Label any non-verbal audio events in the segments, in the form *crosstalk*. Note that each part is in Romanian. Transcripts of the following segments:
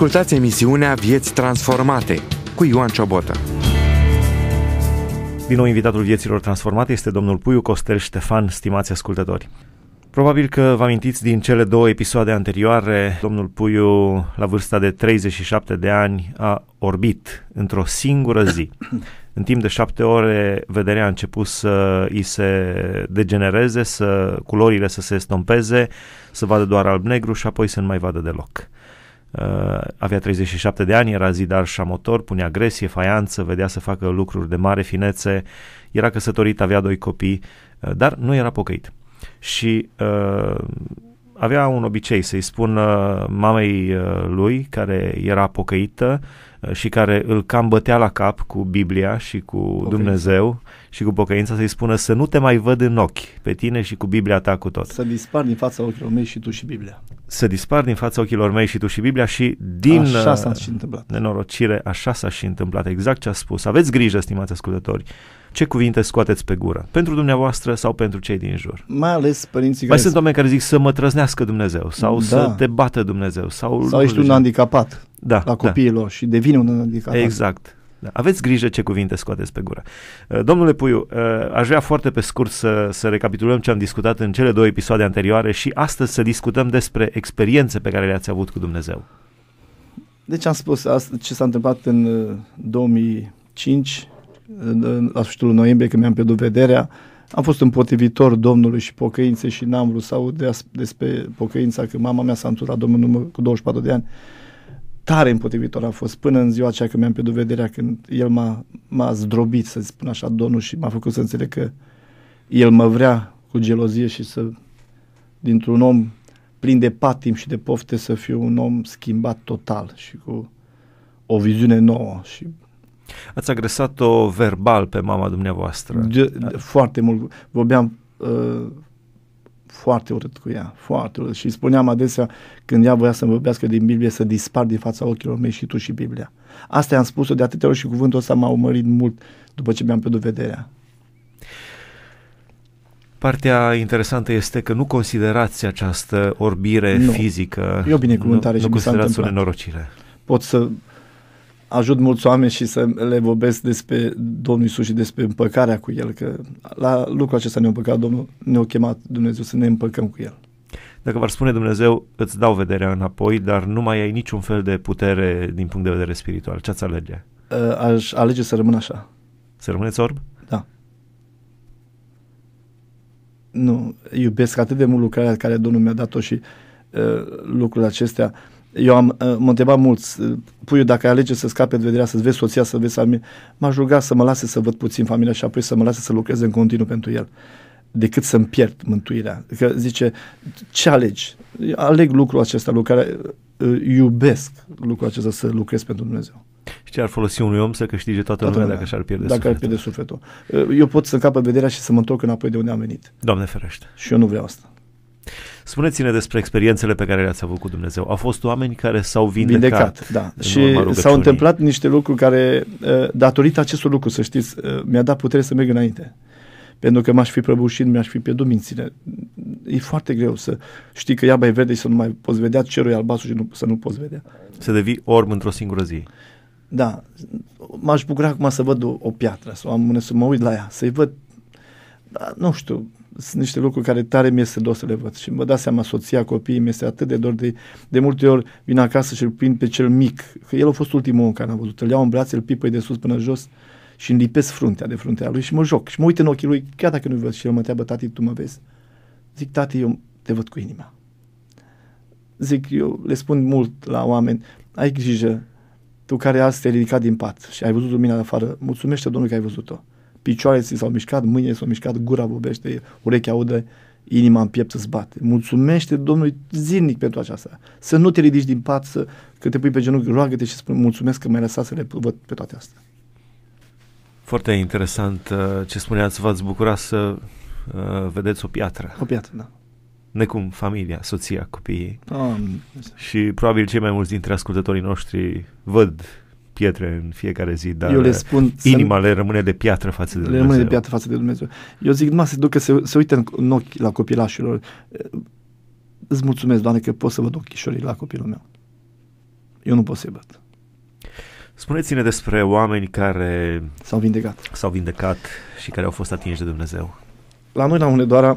Ascultați emisiunea Vieți Transformate cu Ioan Ciobotă. Din nou, invitatul Vieților Transformate este domnul Puiu Costel Ștefan, stimați ascultători. Probabil că vă amintiți din cele două episoade anterioare, domnul Puiu, la vârsta de 37 de ani, a orbit într-o singură zi. *coughs* În timp de șapte ore, vederea a început să îi se degenereze, să culorile să se estompeze, să vadă doar alb-negru și apoi să nu mai vadă deloc. Uh, avea 37 de ani, era zidar și motor, punea agresie, faianță, vedea să facă lucruri de mare finețe, era căsătorit, avea doi copii, uh, dar nu era pocăit. Și uh, avea un obicei să-i spună uh, mamei uh, lui, care era pocăită, uh, Uh, și care îl cam bătea la cap cu Biblia și cu Pocăința. Dumnezeu și cu pocăința să-i spună să nu te mai văd în ochi pe tine și cu Biblia ta cu tot. Să dispar din fața ochilor mei și tu și Biblia. Să dispar din fața ochilor mei și tu și Biblia și din așa uh, s-a și întâmplat. nenorocire așa s-a și întâmplat. Exact ce a spus. Aveți grijă, stimați ascultători ce cuvinte scoateți pe gură, pentru dumneavoastră sau pentru cei din jur. Mai ales părinții Mai sunt oameni care zic să mă trăznească Dumnezeu sau da. să te bată Dumnezeu. Sau, sau ești un handicapat da, la da. copiilor da. și devine un handicapat. Exact. Da. Aveți grijă ce cuvinte scoateți pe gură. Uh, domnule Puiu, uh, aș vrea foarte pe scurt să, să recapitulăm ce am discutat în cele două episoade anterioare și astăzi să discutăm despre experiențe pe care le-ați avut cu Dumnezeu. Deci am spus asta, ce s-a întâmplat în 2005 uh, la sfârșitul noiembrie, când mi-am pierdut vederea, am fost împotrivitor Domnului și pocăinței și n-am vrut să aud despre pocăința că mama mea s-a înturat Domnul cu 24 de ani. Tare împotrivitor a fost până în ziua aceea când mi-am pierdut vederea, când el m-a, m-a zdrobit, să spun așa, Domnul și m-a făcut să înțeleg că el mă vrea cu gelozie și să, dintr-un om plin de patim și de pofte, să fiu un om schimbat total și cu o viziune nouă și Ați agresat-o verbal pe mama dumneavoastră. De, de, foarte mult. Vorbeam uh, foarte urât cu ea, foarte urât. Și spuneam adesea, când ea voia să-mi vorbească din Biblie, să dispar din fața ochilor mei și tu și Biblia. Asta i-am spus-o de atâtea ori și cuvântul ăsta m-a umărit mult după ce mi-am pierdut vederea. Partea interesantă este că nu considerați această orbire nu. fizică. Eu o binecuvântare nu, și nu considerați o nenorocire. Pot să ajut mulți oameni și să le vorbesc despre Domnul Isus și despre împăcarea cu El, că la lucrul acesta ne-a împăcat Domnul, ne-a chemat Dumnezeu să ne împăcăm cu El. Dacă v-ar spune Dumnezeu, îți dau vederea înapoi, dar nu mai ai niciun fel de putere din punct de vedere spiritual, ce-ați alege? Uh, aș alege să rămân așa. Să rămâneți orb? Da. Nu, iubesc atât de mult lucrarea care Domnul mi-a dat-o și uh, lucrurile acestea uh, eu am, uh, mă întrebat mulți, uh, puiu, dacă alege să scape de vederea, să-ți vezi soția, să vezi familia, m-aș ruga să mă lase să văd puțin familia și apoi să mă lase să lucrez în continuu pentru el decât să-mi pierd mântuirea. Că zice, ce alegi? Aleg lucrul acesta, lucrare, uh, iubesc lucrul acesta să lucrez pentru Dumnezeu. Și ce ar folosi unui om să câștige toată, toată lumea, lumea dacă și-ar pierde dacă sufletul? ar pierde sufletul. Eu pot să încapă vederea și să mă întorc înapoi de unde am venit. Doamne ferește! Și eu nu vreau asta. Spuneți-ne despre experiențele pe care le-ați avut cu Dumnezeu. Au fost oameni care s-au vindecat. vindecat da. Și s-au întâmplat niște lucruri care, uh, datorită acestor lucruri, să știți, uh, mi-a dat putere să merg înainte. Pentru că m-aș fi prăbușit, mi-aș fi pierdut mințile. E foarte greu să știi că iaba e verde și să nu mai poți vedea, cerul e albastru și nu, să nu poți vedea. Să devii orb într-o singură zi. Da, m-aș bucura acum să văd o, o piatră, să, am, să mă uit la ea, să-i văd, da, nu știu, sunt niște lucruri care tare mi este dor să le văd și mă dau seama, soția, copiii mi este atât de dor de, de multe ori vin acasă și îl prind pe cel mic, că el a fost ultimul om care am văzut, îl iau în brațe, îl pipă de sus până jos și îmi lipesc fruntea de fruntea lui și mă joc și mă uit în ochii lui, chiar dacă nu-i văd și el mă întreabă, tati, tu mă vezi? Zic, tati, eu te văd cu inima. Zic, eu le spun mult la oameni, ai grijă, tu care azi te-ai ridicat din pat și ai văzut lumina de afară, mulțumește Domnului că ai văzut-o picioarele s-au mișcat, mâinile s-au mișcat, gura vorbește, urechea aude, inima în piept îți bate. Mulțumește Domnului zilnic pentru aceasta. Să nu te ridici din pat, să, că te pui pe genunchi, roagă-te și spune mulțumesc că m ai lăsat să le văd pe toate astea. Foarte interesant uh, ce spuneați, v-ați bucurat să uh, vedeți o piatră. O piatră, da. Necum familia, soția, copiii. Um, și probabil cei mai mulți dintre ascultătorii noștri văd pietre în fiecare zi, dar Eu le spun inima să... le rămâne de piatră față de le Dumnezeu. rămâne de piatră față de Dumnezeu. Eu zic numai să duc să, să uite în, în ochi la copilașilor. Eh, îți mulțumesc, Doamne, că pot să văd ochișorii la copilul meu. Eu nu pot să-i văd. Spuneți-ne despre oameni care s-au vindecat. S-au vindecat și care au fost atinși de Dumnezeu. La noi, la Unedoara,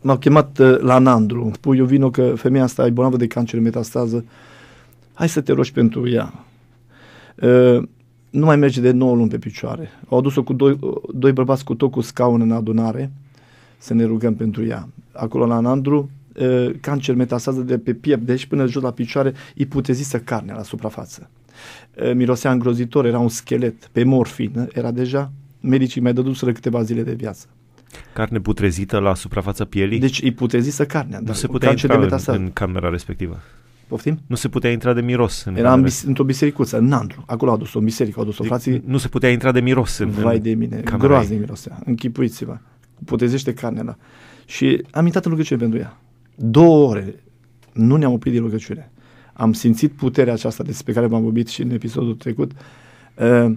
m-au chemat eh, la Nandru. Pui, eu vino că femeia asta e bolnavă de cancer metastază. Hai să te rogi pentru ea. Ă, nu mai merge de 9 luni pe picioare. Au adus-o cu doi, doi bărbați cu tot cu scaun în adunare să ne rugăm pentru ea. Acolo la Nandru, ă, cancer metasează de pe piept, deci până jos la picioare, ipotezisă carnea la suprafață. Ă, mirosea îngrozitor, era un schelet pe morfină, era deja, medicii mai dăduseră câteva zile de viață. Carne putrezită la suprafața pielii? Deci ipotezisă carnea, Nu nu da, se putea intra de în, în camera respectivă. Poftim? Nu se putea intra de miros. În Era în bis- într-o bisericuță, în Nandru. Acolo a dus-o biserică, au dus-o deci, frații. Nu se putea intra de miros. În, Vai de mine, groaznic mirosea. Închipuiți-vă. Putezește carnea da. Și am intrat în rugăciune pentru ea. Două ore. Nu ne-am oprit din rugăciune. Am simțit puterea aceasta despre care v-am vorbit și în episodul trecut. Uh,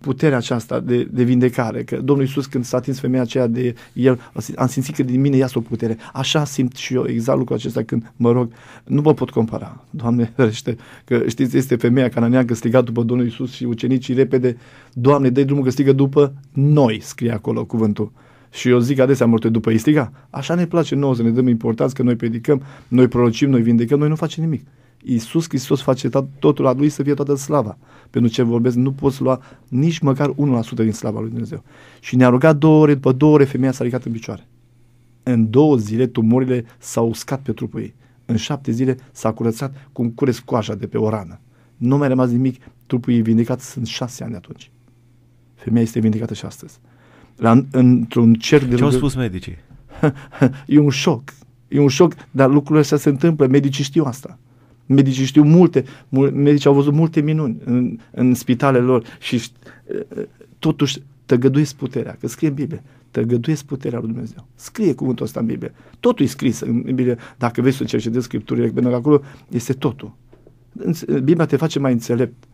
puterea aceasta de, de vindecare, că Domnul Iisus când s-a atins femeia aceea de el, am simțit că din mine ia o putere. Așa simt și eu exact lucrul acesta când mă rog, nu mă pot compara, Doamne *laughs* rește, că știți, este femeia n-a strigat după Domnul Iisus și ucenicii repede, Doamne, dă drumul că strigă după noi, scrie acolo cuvântul. Și eu zic adesea multe după istiga. Așa ne place nouă să ne dăm importanță că noi predicăm, noi prorocim, noi vindecăm, noi nu facem nimic. Iisus Hristos face totul la Lui să fie toată slava. Pentru ce vorbesc, nu poți lua nici măcar 1% din slava Lui Dumnezeu. Și ne-a rugat două ore, după două ore femeia s-a ridicat în picioare. În două zile tumorile s-au uscat pe trupul ei. În șapte zile s-a curățat cum cureți coaja de pe o rană. Nu mai rămas nimic, trupul ei vindicat sunt șase ani atunci. Femeia este vindicată și astăzi. La, într-un cer de Ce au spus medicii? *laughs* e un șoc. E un șoc, dar lucrurile astea se întâmplă. Medicii știu asta. Medicii știu multe, mul, medicii au văzut multe minuni în, în spitalele lor și ă, totuși tăgăduiesc puterea, că scrie în Biblie, tăgăduiesc puterea lui Dumnezeu. Scrie cuvântul ăsta în Biblie. Totul e scris în Biblie. Dacă vei să cercetezi Scripturile, pentru că acolo este totul. Biblia te face mai înțelept.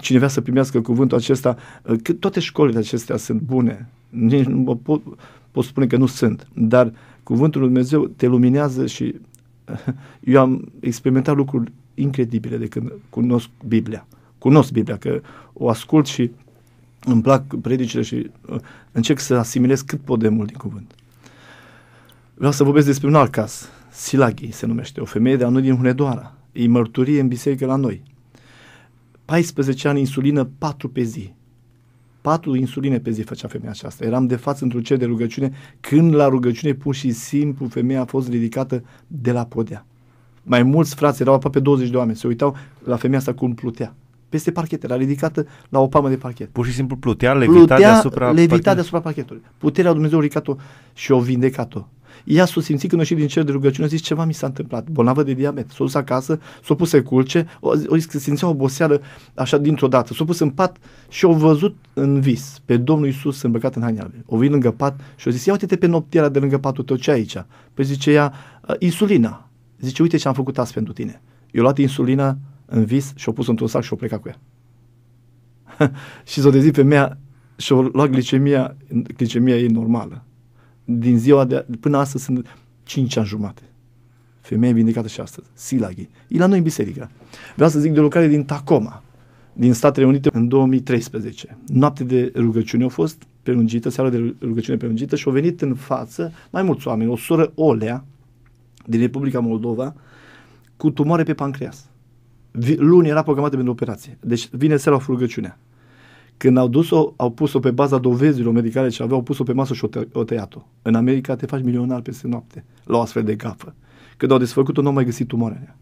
Cineva să primească cuvântul acesta, ă, că toate școlile acestea sunt bune. Nici nu pot, pot spune că nu sunt, dar cuvântul lui Dumnezeu te luminează și *laughs* eu am experimentat lucruri incredibile de când cunosc Biblia. Cunosc Biblia, că o ascult și îmi plac predicile și uh, încerc să asimilez cât pot de mult din cuvânt. Vreau să vorbesc despre un alt caz. Silaghi se numește, o femeie de anul din Hunedoara. E mărturie în biserică la noi. 14 ani insulină, 4 pe zi patru insuline pe zi făcea femeia aceasta. Eram de față într-un cer de rugăciune când la rugăciune pur și simplu femeia a fost ridicată de la podea. Mai mulți frați, erau aproape 20 de oameni, se uitau la femeia asta cum plutea peste parchet, era ridicată la o palmă de parchet. Pur și simplu plutea, levita plutea, deasupra, levita deasupra parchetului. Puterea Dumnezeu ridicat-o și o vindecat-o. Ea s-a simțit când și din cer de rugăciune, a zis ceva mi s-a întâmplat, bolnavă de diabet. S-a dus acasă, s-a pus să culce, o, că simțea oboseală așa dintr-o dată. S-a pus în pat și o văzut în vis pe Domnul Isus îmbrăcat în haine albe. O vin lângă pat și o zis, ia uite-te pe noptiera de lângă patul tău, ce aici? Păi zice ea, insulina. Zice, uite ce am făcut azi pentru tine. Eu luat insulina în vis și-o pus într-un sac și-o plecat cu ea. *laughs* și s-o dezit femeia și-o luat glicemia, glicemia ei normală. Din ziua de, până astăzi sunt 5 ani jumate. Femeie vindecată și astăzi. Silaghi. E la noi în biserică. Vreau să zic de o lucrare din Tacoma, din Statele Unite, în 2013. Noapte de rugăciune a fost prelungită, seara de rugăciune prelungită și au venit în față mai mulți oameni. O soră Olea, din Republica Moldova, cu tumoare pe pancreas luni era programată pentru operație. Deci vine seara cu rugăciunea. Când au dus-o, au pus-o pe baza dovezilor medicale ce aveau, au pus-o pe masă și o tăiat-o. În America te faci milionar peste noapte la o astfel de gafă. Când au desfăcut-o, nu au mai găsit tumoarea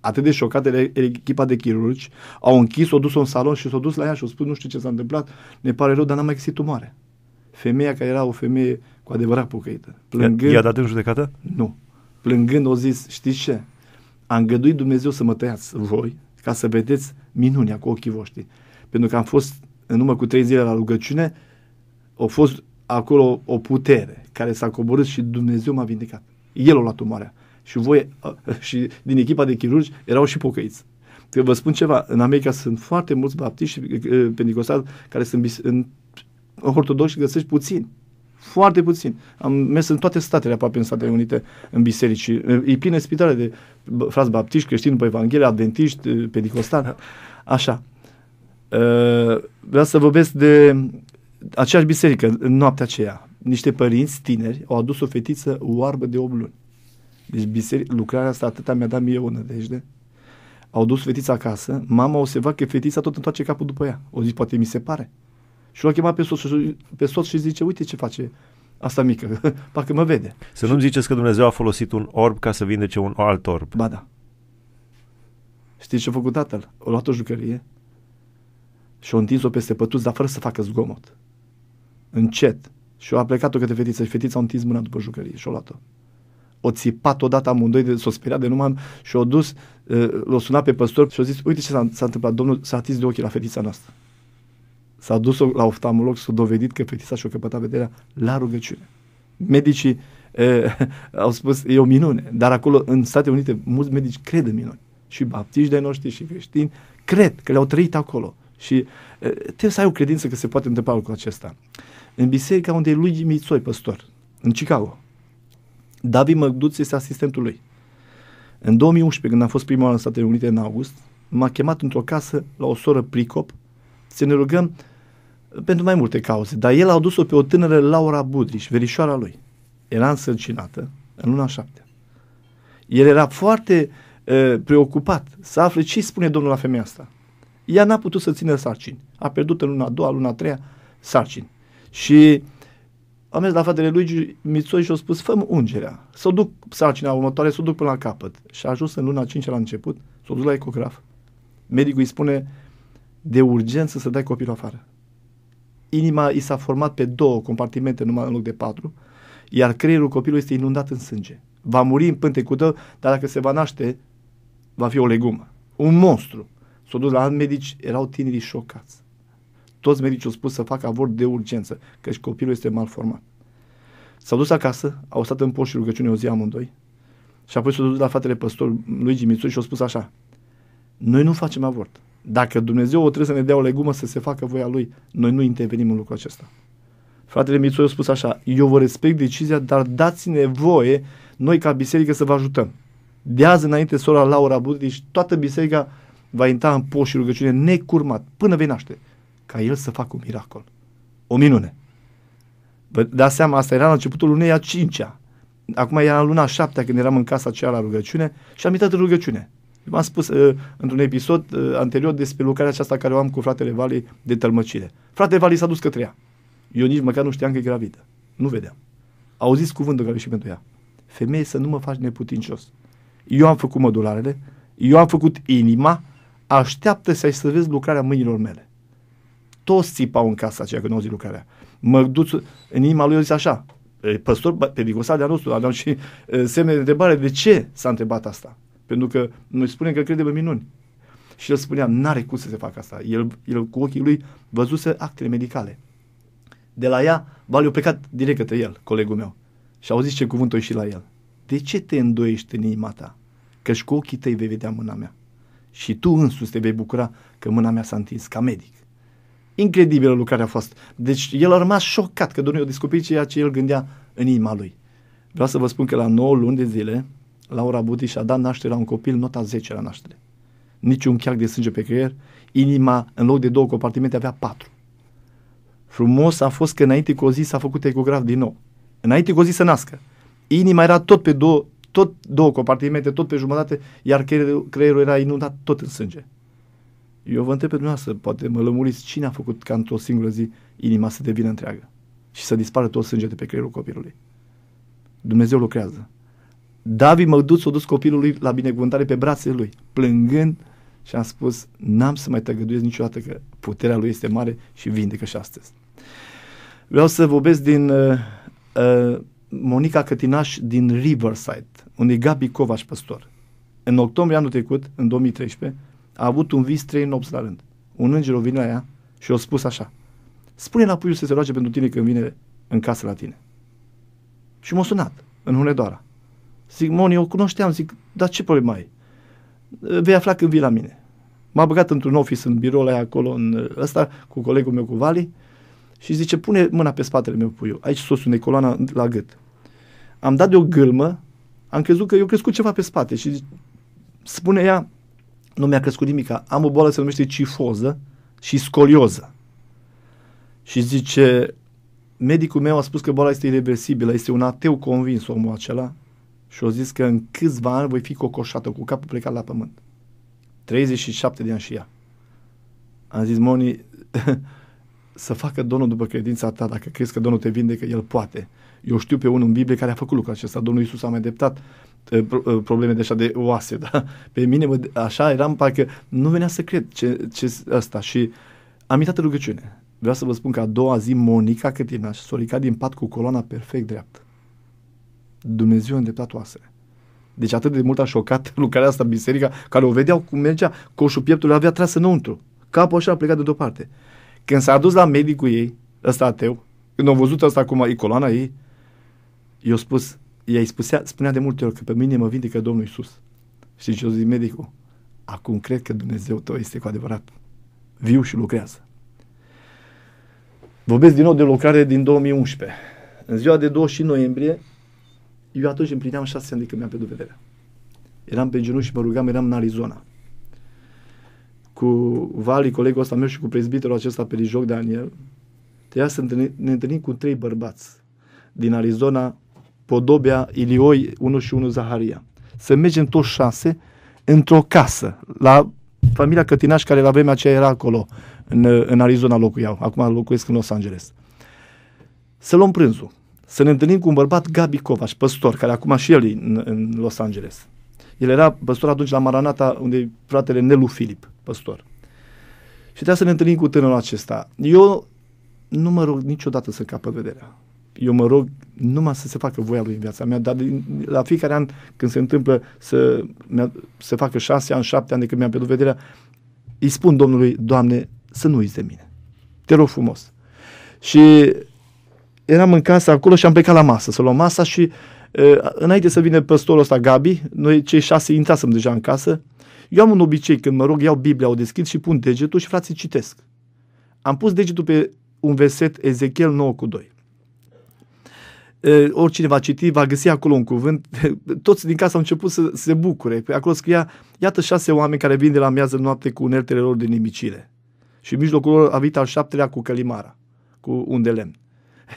Atât de șocate echipa de chirurgi, au închis-o, dus-o în salon și s-au dus la ea și au spus, nu știu ce s-a întâmplat, ne pare rău, dar n-am mai găsit tumoare. Femeia care era o femeie cu adevărat pocăită. Plângând, I-a dat în judecată? Nu. Plângând, o zis, știi ce? a îngăduit Dumnezeu să mă tăiați voi ca să vedeți minunea cu ochii voștri. Pentru că am fost în urmă cu trei zile la rugăciune, a fost acolo o putere care s-a coborât și Dumnezeu m-a vindecat. El a luat tumoarea. Și voi, și din echipa de chirurgi, erau și pocăiți. Că vă spun ceva, în America sunt foarte mulți baptiști și pentecostali care sunt în ortodoxi găsești puțini. Foarte puțin. Am mers în toate statele, aproape în Statele Unite, în biserici. E pline spitale de frați baptiști, creștini pe Evanghelie, adventiști, eh, pedicostani. Așa. Eh, vreau să vorbesc de aceeași biserică, în noaptea aceea. Niște părinți tineri au adus o fetiță oarbă de 8 luni. Deci biserica, lucrarea asta atâta mi-a dat mie o nădejde. Au dus fetița acasă, mama o se va că fetița tot întoarce capul după ea. O zi poate mi se pare. Și l-a chemat pe soț, pe soț și zice, uite ce face asta mică, *laughs* parcă mă vede. Să nu-mi ziceți că Dumnezeu a folosit un orb ca să vindece un alt orb. Ba da. Știi ce a făcut tatăl? A luat o jucărie și a întins-o peste pătuți, dar fără să facă zgomot. Încet. Și a plecat-o către fetiță și fetița a întins mâna după jucărie și a luat-o. O țipat odată amândoi, de, s-o speriat de numai și o dus, eh, l-o sunat pe păstor și a zis, uite ce s-a, s-a întâmplat, domnul s-a atins de ochii la fetița noastră. S-a dus la oftalmolog și s-a dovedit că fetița și-a căpătat vederea la rugăciune. Medicii e, *laughs* au spus, e o minune, dar acolo în Statele Unite mulți medici cred în minuni. Și baptiști de noștri și creștini cred că le-au trăit acolo. Și e, trebuie să ai o credință că se poate întâmpla lucrul acesta. În biserica unde e lui Mițoi, păstor, în Chicago, David Măgduț este asistentul lui. În 2011, când am fost primul oară în Statele Unite, în august, m-a chemat într-o casă la o soră Pricop să ne rugăm pentru mai multe cauze, dar el a dus-o pe o tânără Laura Budriș, verișoara lui. Era însărcinată în luna șapte. El era foarte uh, preocupat să afle ce spune Domnul la femeia asta. Ea n-a putut să țină sarcini. A pierdut în luna a doua, luna a treia sarcini. Și a mers la fratele lui Mițoi și a spus, fă ungerea. Să o duc sarcina următoare, să o duc până la capăt. Și a ajuns în luna 5 la început, s-a dus la ecograf. Medicul îi spune, de urgență să dai copilul afară inima i s-a format pe două compartimente numai în loc de patru, iar creierul copilului este inundat în sânge. Va muri în pântecută, dar dacă se va naște, va fi o legumă. Un monstru. S-o dus la medici, erau tinerii șocați. Toți medicii au spus să facă avort de urgență, căci copilul este malformat. S-au dus acasă, au stat în poș și rugăciune o zi amândoi și apoi s-au dus la fratele păstor Luigi Mitsu și au spus așa, noi nu facem avort. Dacă Dumnezeu o trebuie să ne dea o legumă să se facă voia Lui, noi nu intervenim în lucrul acesta. Fratele Mițu a spus așa, eu vă respect decizia, dar dați-ne voie noi ca biserică să vă ajutăm. De azi înainte, sora Laura și toată biserica va intra în poș și rugăciune necurmat, până vei naște, ca el să facă un miracol. O minune. Vă dați seama, asta era la începutul lunei a cincea. Acum era în luna a șaptea când eram în casa aceea la rugăciune și am intrat în rugăciune. V-am spus uh, într-un episod uh, anterior despre lucrarea aceasta care o am cu fratele Vali de tălmăcire. Fratele Vali s-a dus către ea. Eu nici măcar nu știam că e gravidă. Nu vedeam. Au zis cuvântul care și pentru ea. Femeie să nu mă faci neputincios. Eu am făcut mădularele, eu am făcut inima, așteaptă să-i să vezi lucrarea mâinilor mele. Toți țipau în casa aceea când au zis lucrarea. Mărduțul, în inima lui eu zis așa, păstor pe de a nostru, aveam și uh, semne de întrebare, de ce s-a întrebat asta? Pentru că noi spunem că crede în minuni. Și el spunea, n-are cum să se facă asta. El, el cu ochii lui văzuse actele medicale. De la ea, valiu a plecat direct către el, colegul meu. Și au zis ce cuvânt o la el. De ce te îndoiești în inima ta? Că și cu ochii tăi vei vedea mâna mea. Și tu însuți te vei bucura că mâna mea s-a întins ca medic. Incredibilă lucrarea a fost. Deci el a rămas șocat că Dumnezeu a descoperit ceea ce el gândea în inima lui. Vreau să vă spun că la 9 luni de zile Laura Budiș a dat naștere la un copil nota 10 la naștere. Niciun chiar de sânge pe creier, inima în loc de două compartimente avea patru. Frumos a fost că înainte cu o zi s-a făcut ecograf din nou. Înainte cu o zi să nască. Inima era tot pe două, tot două compartimente, tot pe jumătate, iar creierul, creierul era inundat tot în sânge. Eu vă întreb pe dumneavoastră, poate mă lămuriți, cine a făcut ca într-o singură zi inima să devină întreagă și să dispară tot sângele de pe creierul copilului? Dumnezeu lucrează. David Măduț a dus copilul lui la binecuvântare pe brațele lui, plângând și am spus, n-am să mai tăgăduiesc niciodată că puterea lui este mare și vindecă și astăzi. Vreau să vorbesc din uh, uh, Monica Cătinaș din Riverside, unde Gabi Covaș păstor. În octombrie anul trecut, în 2013, a avut un vis trei nopți la rând. Un înger o vine la ea și o spus așa, spune la puiul să se roage pentru tine când vine în casă la tine. Și m-a sunat, în Hunedoara. Zic, Moni, eu o cunoșteam, zic, dar ce problemă ai? Vei afla când vii la mine. M-a băgat într-un office în biroul ăla acolo, în ă, ăsta, cu colegul meu cu Vali și zice, pune mâna pe spatele meu, puiu, aici sus, unde coloana la gât. Am dat de o gâlmă, am crezut că eu crescut ceva pe spate și zice, spune ea, nu mi-a crescut nimic, am o boală se numește cifoză și scolioză. Și zice, medicul meu a spus că boala este irreversibilă, este un ateu convins omul acela, și au zis că în câțiva ani voi fi cocoșată cu capul plecat la pământ. 37 de ani și ea. Am zis, Moni, *laughs* să facă Domnul după credința ta, dacă crezi că Domnul te vindecă, El poate. Eu știu pe unul în Biblie care a făcut lucrul acesta. Domnul Iisus a mai deptat probleme de așa de oase, *laughs* da? Pe mine, mă, așa eram, parcă nu venea să cred ce, ce asta și am intrat rugăciune. Vreau să vă spun că a doua zi Monica Cătinaș s-a din pat cu coloana perfect dreaptă. Dumnezeu a îndreptat oasele. Deci atât de mult a șocat *laughs* lucrarea asta biserica, care o vedeau cum mergea, coșul pieptului avea tras înăuntru. Capul așa a plecat de deoparte. Când s-a dus la medicul ei, ăsta ateu, când au văzut asta acum, e coloana ei, i-a spus, i-a spusea, spunea de multe ori că pe mine mă vindecă Domnul Iisus. Și ce zic medicul? Acum cred că Dumnezeu tău este cu adevărat viu și lucrează. Vorbesc din nou de lucrare din 2011. În ziua de 20 noiembrie eu atunci împlineam șase ani de când mi-am pierdut vederea. Eram pe genunchi și mă rugam, eram în Arizona. Cu Vali, colegul ăsta meu și cu prezbiterul acesta pe joc, Daniel, trebuia să întâlni, ne întâlnim cu trei bărbați din Arizona, Podobea, Ilioi, 1 și 1 Zaharia. Să mergem toți șase într-o casă, la familia Cătinaș care la vremea aceea era acolo, în, în Arizona locuiau, acum locuiesc în Los Angeles. Să luăm prânzul să ne întâlnim cu un bărbat, Gabi Covaș, păstor, care acum și el e în, în Los Angeles. El era păstor atunci la Maranata, unde e fratele Nelu Filip, păstor. Și trebuia să ne întâlnim cu tânărul acesta. Eu nu mă rog niciodată să capă vederea. Eu mă rog numai să se facă voia lui în viața mea, dar la fiecare an când se întâmplă să se facă șase ani, șapte ani de când mi-am pierdut vederea, îi spun Domnului, Doamne, să nu uiți de mine. Te rog frumos. Și eram în casă acolo și am plecat la masă, să luăm masa și uh, înainte să vină păstorul ăsta Gabi, noi cei șase intrasem deja în casă, eu am un obicei când mă rog, iau Biblia, o deschid și pun degetul și frații citesc. Am pus degetul pe un verset Ezechiel 9 cu 2. Uh, oricine va citi, va găsi acolo un cuvânt. *laughs* Toți din casă au început să se bucure. Pe păi acolo scria, iată șase oameni care vin de la miază noapte cu uneltele lor de nimicire. Și în mijlocul lor a venit al șaptelea cu călimara, cu un de lemn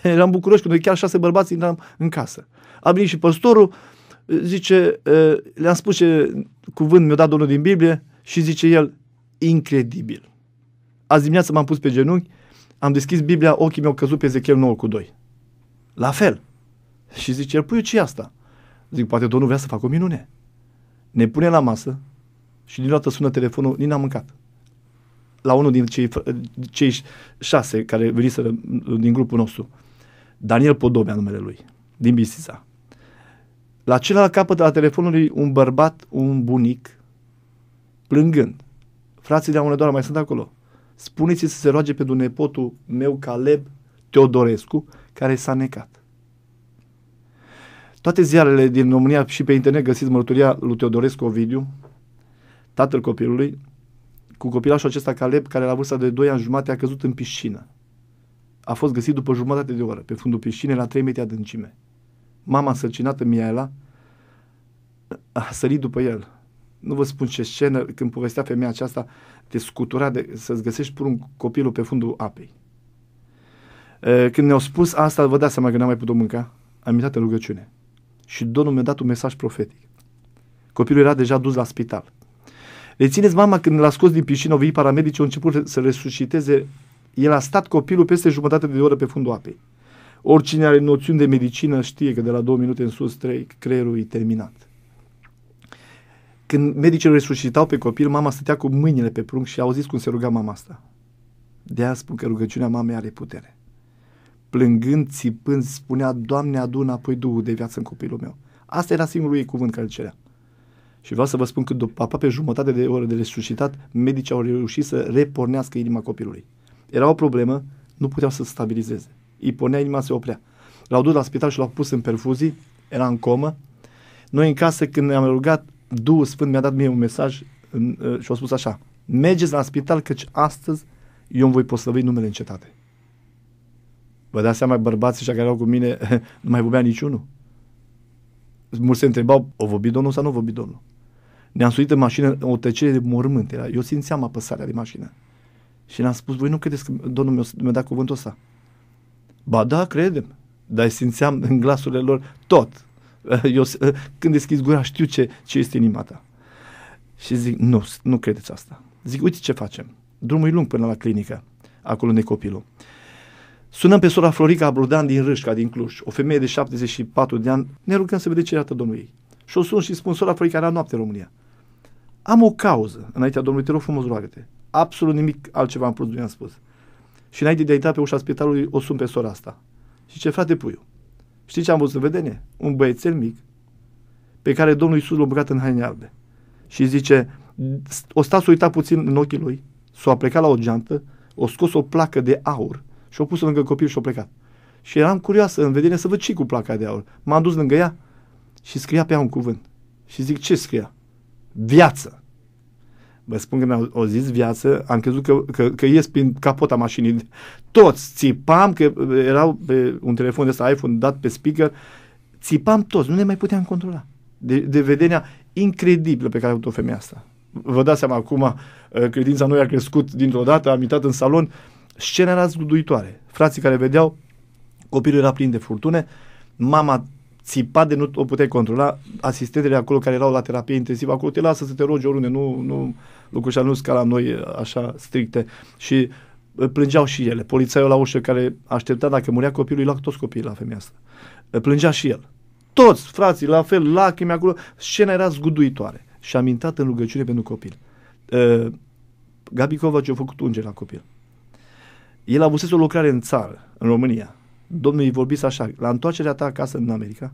eram *laughs* bucuroși că noi chiar șase bărbați intram în casă. A venit și păstorul, zice, le-am spus ce cuvânt mi-a dat Domnul din Biblie și zice el, incredibil. Azi dimineață m-am pus pe genunchi, am deschis Biblia, ochii mi-au căzut pe Ezechiel 9 cu 2. La fel. Și zice el, pui ce asta? Zic, poate Domnul vrea să facă o minune. Ne pune la masă și din dată sună telefonul, Nina a mâncat. La unul din cei, cei șase care veniseră din grupul nostru. Daniel Podobea numele lui, din Bistiza. La celălalt capăt al telefonului, un bărbat, un bunic, plângând. Frații de Amunădoara mai sunt acolo. Spuneți-i să se roage pentru nepotul meu, Caleb Teodorescu, care s-a necat. Toate ziarele din România și pe internet găsiți mărturia lui Teodorescu Ovidiu, tatăl copilului, cu copilașul acesta Caleb, care la vârsta de 2 ani jumate a căzut în piscină a fost găsit după jumătate de oră pe fundul piscinei la 3 metri adâncime. Mama însărcinată Miela, a sărit după el. Nu vă spun ce scenă când povestea femeia aceasta te scutura de, să-ți găsești pur un copilul pe fundul apei. Când ne-au spus asta, vă dați seama că n-am mai putut mânca. Am intrat în rugăciune. Și Domnul mi-a dat un mesaj profetic. Copilul era deja dus la spital. Rețineți mama când l-a scos din piscină, au venit paramedici, au început să resusciteze el a stat copilul peste jumătate de oră pe fundul apei. Oricine are noțiuni de medicină știe că de la două minute în sus trei, creierul e terminat. Când medicii resuscitau pe copil, mama stătea cu mâinile pe prunc și zis cum se ruga mama asta. De aia spun că rugăciunea mamei are putere. Plângând, țipând, spunea, Doamne, adună apoi Duhul de viață în copilul meu. Asta era singurul ei cuvânt care îl cerea. Și vreau să vă spun că după aproape jumătate de oră de resuscitat, medicii au reușit să repornească inima copilului. Era o problemă, nu puteau să stabilizeze. Îi pornea, inima se oprea. L-au dus la spital și l-au pus în perfuzii, era în comă. Noi în casă, când ne-am rugat, Duhul Sfânt mi-a dat mie un mesaj în, uh, și a spus așa, mergeți la spital căci astăzi eu îmi voi poslăvi numele în cetate. Vă dați seama, bărbații ăștia care erau cu mine, *laughs* nu mai vorbea niciunul. Mulți se întrebau, o vorbi domnul sau nu o vorbit domnul? Ne-am suit în mașină, o tăcere de mormânt era. Eu simțeam apăsarea de mașină. Și le-am spus, voi nu credeți că Domnul meu mi-a dat cuvântul ăsta? Ba da, credem. Dar simțeam în glasurile lor tot. *laughs* Eu, *laughs* când deschizi gura, știu ce, ce este inima ta. Și zic, nu, nu credeți asta. Zic, uite ce facem. Drumul e lung până la clinică, acolo unde copilul. Sunăm pe sora Florica Abrudan din Râșca, din Cluj, o femeie de 74 de ani, ne rugăm să vedem ce iată domnul ei. Și o sun și spun, sora Florica era noapte în România. Am o cauză înaintea Domnului, te rog frumos, roagă-te. Absolut nimic altceva în plus nu i-am spus. Și înainte de a intra pe ușa spitalului, o sun pe sora asta. Și ce frate Puiu, știi ce am văzut în vedenie? Un băiețel mic pe care Domnul Iisus l-a băgat în haine albe. Și zice, o sta să uita puțin în ochii lui, s-a plecat la o geantă, o scos o placă de aur și o pus lângă copil și o plecat. Și eram curioasă în vedere să văd ce cu placa de aur. M-am dus lângă ea și scria pe ea un cuvânt. Și zic, ce scria? viață. Vă spun când au zis viață, am crezut că, că, că ies prin capota mașinii. Toți țipam, că erau pe un telefon de iPhone dat pe speaker, țipam toți, nu ne mai puteam controla. De, de vederea incredibilă pe care a avut-o femeia asta. Vă dați seama acum, uh, credința noi a crescut dintr-o dată, am intrat în salon, scena era zguduitoare. Frații care vedeau, copilul era plin de furtune, mama țipa de nu o puteai controla, asistentele acolo care erau la terapie intensivă, acolo te lasă să te rogi oriunde, nu, nu, lucrurile nu sunt ca la noi uh, așa stricte. Și uh, plângeau și ele. Polițaiul la ușă care aștepta dacă murea copilul, îi lua toți copiii la femeia asta. Uh, plângea și el. Toți frații, la fel, lacrimi acolo. Scena era zguduitoare. Și am intrat în rugăciune pentru copil. Gabi Covaci a făcut unge la copil. El a avut o lucrare în țară, în România, Domnul îi vorbise așa, la întoarcerea ta acasă în America,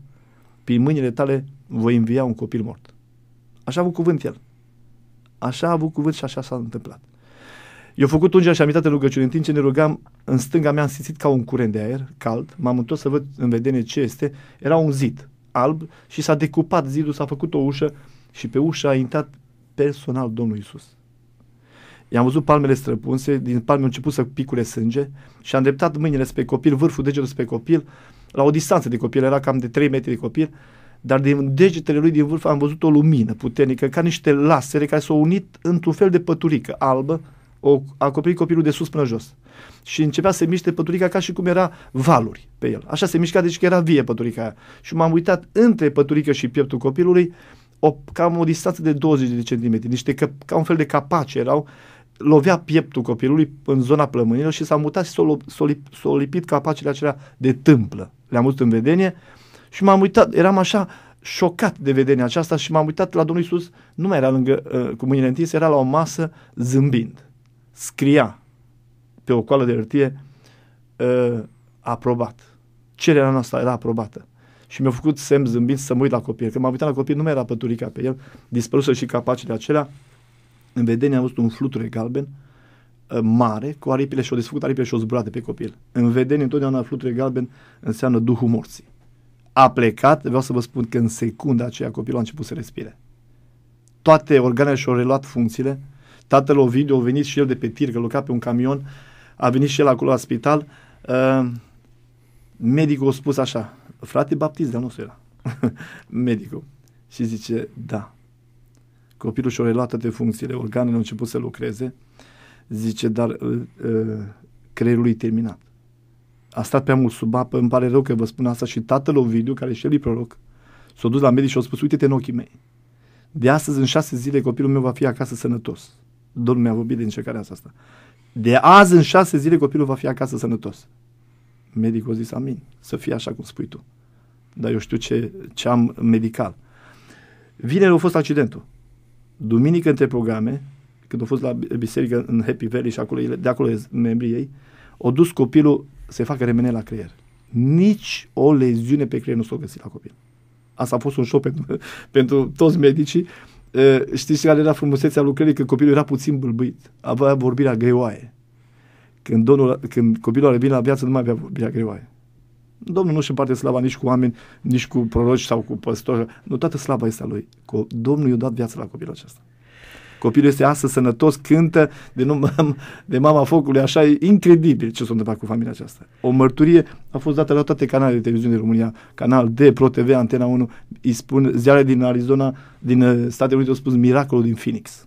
prin mâinile tale voi învia un copil mort. Așa a avut cuvânt el. Așa a avut cuvânt și așa s-a întâmplat. Eu am făcut ungerea și am intrat în rugăciune. În timp ce ne rugam, în stânga mea am simțit ca un curent de aer cald. M-am întors să văd în vedere ce este. Era un zid alb și s-a decupat zidul, s-a făcut o ușă și pe ușă a intrat personal Domnul Isus. I-am văzut palmele străpunse, din palme au început să picure sânge și am dreptat mâinile spre copil, vârful degetului spre copil, la o distanță de copil, era cam de 3 metri de copil, dar din degetele lui din vârf am văzut o lumină puternică, ca niște lasere care s-au unit într-un fel de păturică albă, o acoperit copilul de sus până jos. Și începea să miște păturica ca și cum era valuri pe el. Așa se mișca, deci că era vie păturica aia. Și m-am uitat între păturică și pieptul copilului, o, cam o distanță de 20 de centimetri, niște ca un fel de capace erau lovea pieptul copilului în zona plămânilor și s-a mutat și s-a lipit capacele acelea de tâmplă. Le-am văzut în vedenie și m-am uitat, eram așa șocat de vedenia aceasta și m-am uitat la Domnul Iisus, nu mai era lângă, ă, cu mâinile întinse, era la o masă zâmbind. Scria pe o coală de hârtie uh, aprobat. Cererea noastră era aprobată. Și mi-a făcut semn zâmbind să mă uit la copil. Când m-am uitat la copil, nu mai era păturica pe el, dispăruse și capacele acelea în vedenie a văzut un fluture galben ă, mare cu aripile și-o desfăcut aripile și-o zburat de pe copil. În vedenie întotdeauna fluture galben înseamnă Duhul morții. A plecat, vreau să vă spun că în secunda aceea copilul a început să respire. Toate organele și-au reluat funcțiile. Tatăl Ovidiu a venit și el de pe tir, că lucra pe un camion, a venit și el acolo la spital. Uh, medicul a spus așa, frate baptist, dar nu era. *laughs* medicul. Și zice, da, copilul și-o relată de funcțiile, organele au început să lucreze, zice, dar uh, uh, creierul e terminat. A stat prea mult sub apă, îmi pare rău că vă spun asta și tatăl Ovidiu, care și el e proroc, s-a dus la medic și a spus, uite-te în ochii mei. De astăzi, în șase zile, copilul meu va fi acasă sănătos. Domnul mi-a vorbit de încercarea asta. De azi, în șase zile, copilul va fi acasă sănătos. Medicul a zis, amin, să fie așa cum spui tu. Dar eu știu ce, ce am medical. Vineri a fost accidentul duminică între programe, când au fost la biserică în Happy Valley și acolo, de acolo membrii ei, au dus copilul să facă remene la creier. Nici o leziune pe creier nu s-a găsit la copil. Asta a fost un șoc pentru, *laughs* pentru toți medicii. Uh, știți care era frumusețea lucrării? Că copilul era puțin bâlbuit. avea vorbirea greoaie. Când, domnul, când copilul a revenit la viață, nu mai avea vorbirea greoaie. Domnul nu-și împarte slava nici cu oameni, nici cu proroci sau cu păstori. Nu, toată slava este a lui. Domnul i-a dat viața la copilul acesta. Copilul este astăzi sănătos, cântă de, nu, de mama focului, așa e incredibil ce s-a întâmplat cu familia aceasta. O mărturie a fost dată la toate canalele de televiziune din România, Canal D, Pro TV, Antena 1, îi spun, ziare din Arizona, din uh, Statele Unite au spus miracolul din Phoenix.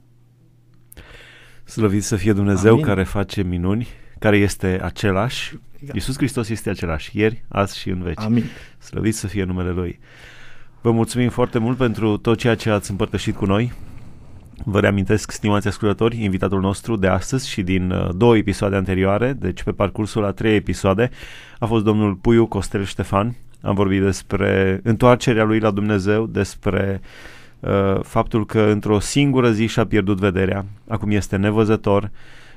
Slăvit să fie Dumnezeu Amin. care face minuni, care este același Exact. Iisus Hristos este același ieri, azi și în veci. Amin. Slăvit să fie numele Lui. Vă mulțumim foarte mult pentru tot ceea ce ați împărtășit cu noi. Vă reamintesc, stimați ascultători, invitatul nostru de astăzi și din uh, două episoade anterioare, deci pe parcursul a trei episoade, a fost domnul Puiu Costel Ștefan. Am vorbit despre întoarcerea lui la Dumnezeu, despre uh, faptul că într-o singură zi și-a pierdut vederea, acum este nevăzător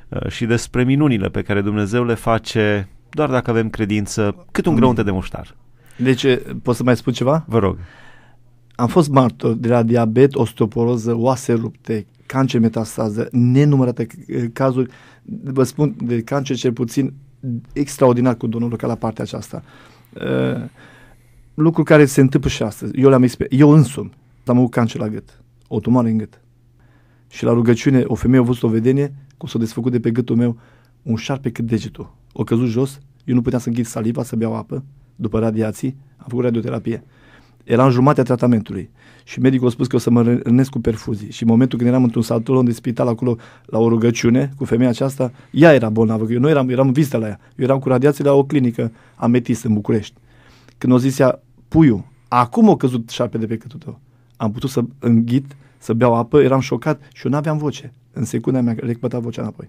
uh, și despre minunile pe care Dumnezeu le face doar dacă avem credință, cât un grăunte mm. de muștar. Deci, poți să mai spun ceva? Vă rog. Am fost martor de la diabet, osteoporoză, oase rupte, cancer metastază, nenumărate cazuri, vă spun, de cancer cel puțin extraordinar cu donorul ca la partea aceasta. Uh, lucru care se întâmplă și astăzi. Eu l-am experimentat. Eu însumi am avut cancer la gât, o tumoare în gât. Și la rugăciune, o femeie a văzut o vedenie, cum s-a desfăcut de pe gâtul meu un șarpe cât degetul. O căzut jos, eu nu puteam să ghid saliva, să beau apă după radiații. Am făcut radioterapie. Era în jumatea tratamentului și medicul a spus că o să mă rănesc cu perfuzii. Și în momentul când eram într-un salton de spital acolo la o rugăciune cu femeia aceasta, ea era bolnavă, că eu nu eram, eram vizită la ea. Eu eram cu radiații la o clinică ametist în București. Când o zis ea, puiu, acum a căzut șarpe de pe câtul tău. Am putut să înghit, să beau apă, eram șocat și eu n-aveam voce. În secunda mi-a vocea înapoi.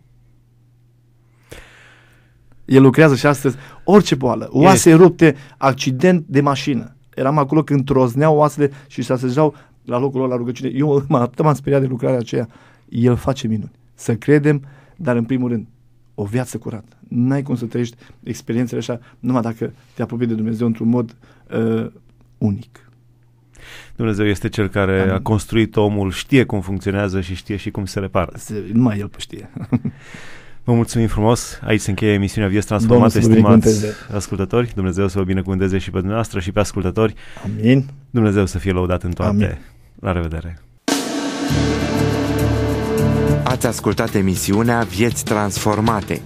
El lucrează și astăzi. Orice boală, oase este. rupte, accident de mașină. Eram acolo când trozneau oasele și se asejau la locul lor la rugăciune. Eu *laughs* m-am, atât m-am speriat de lucrarea aceea. El face minuni. Să credem, dar în primul rând, o viață curată. N-ai cum să trăiești experiențele așa numai dacă te apropii de Dumnezeu într-un mod uh, unic. Dumnezeu este cel care Am... a construit omul, știe cum funcționează și știe și cum se repară. Se, numai el știe. *laughs* Vă mulțumim frumos. Aici se încheie emisiunea Vieți Transformate, stimați ascultători. Dumnezeu să vă binecuvânteze și pe dumneavoastră și pe ascultători. Amin. Dumnezeu să fie lăudat în toate. Amin. La revedere. Ați ascultat emisiunea Vieți Transformate.